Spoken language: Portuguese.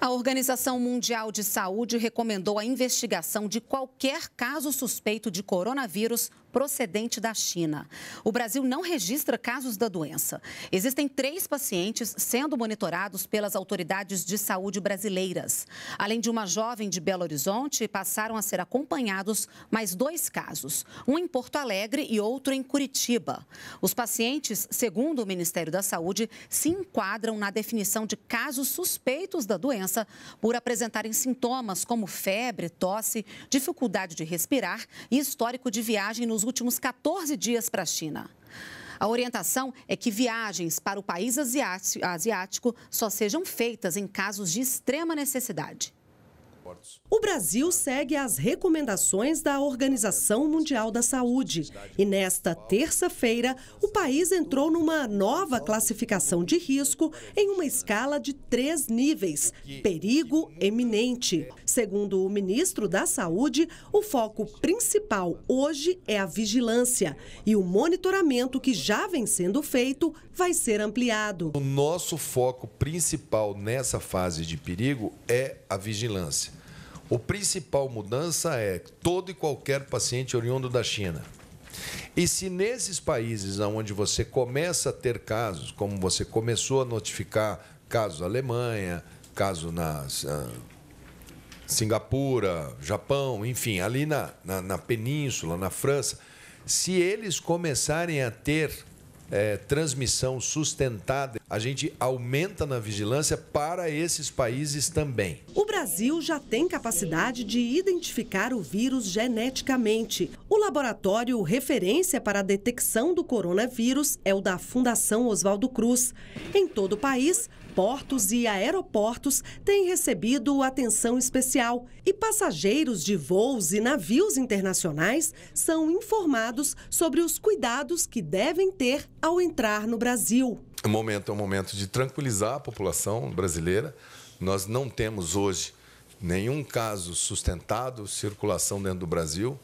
A Organização Mundial de Saúde recomendou a investigação de qualquer caso suspeito de coronavírus procedente da China. O Brasil não registra casos da doença. Existem três pacientes sendo monitorados pelas autoridades de saúde brasileiras. Além de uma jovem de Belo Horizonte, passaram a ser acompanhados mais dois casos, um em Porto Alegre e outro em Curitiba. Os pacientes, segundo o Ministério da Saúde, se enquadram na definição de casos suspeitos da doença por apresentarem sintomas como febre, tosse, dificuldade de respirar e histórico de viagem nos nos últimos 14 dias para a China. A orientação é que viagens para o país asiático só sejam feitas em casos de extrema necessidade. O Brasil segue as recomendações da Organização Mundial da Saúde. E nesta terça-feira, o país entrou numa nova classificação de risco em uma escala de três níveis: perigo eminente. Segundo o ministro da Saúde, o foco principal hoje é a vigilância e o monitoramento que já vem sendo feito vai ser ampliado. O nosso foco principal nessa fase de perigo é a vigilância. O principal mudança é todo e qualquer paciente oriundo da China. E se nesses países onde você começa a ter casos, como você começou a notificar casos na Alemanha, caso nas ah, Singapura, Japão, enfim, ali na, na, na península, na França, se eles começarem a ter é, transmissão sustentada, a gente aumenta na vigilância para esses países também. O Brasil já tem capacidade de identificar o vírus geneticamente. O laboratório referência para a detecção do coronavírus é o da Fundação Oswaldo Cruz. Em todo o país, portos e aeroportos têm recebido atenção especial e passageiros de voos e navios internacionais são informados sobre os cuidados que devem ter ao entrar no Brasil. O momento é um momento de tranquilizar a população brasileira. Nós não temos hoje nenhum caso sustentado, circulação dentro do Brasil.